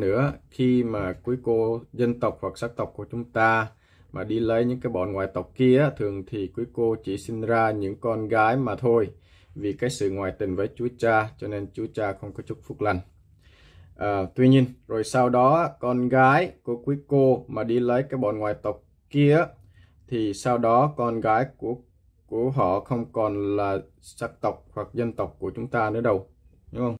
nữa khi mà quý cô dân tộc hoặc sắc tộc của chúng ta mà đi lấy những cái bọn ngoại tộc kia thường thì quý cô chỉ sinh ra những con gái mà thôi vì cái sự ngoại tình với chú cha cho nên chú cha không có chúc phúc lành à, tuy nhiên rồi sau đó con gái của quý cô mà đi lấy cái bọn ngoại tộc kia thì sau đó con gái của của họ không còn là sắc tộc hoặc dân tộc của chúng ta nữa đâu đúng không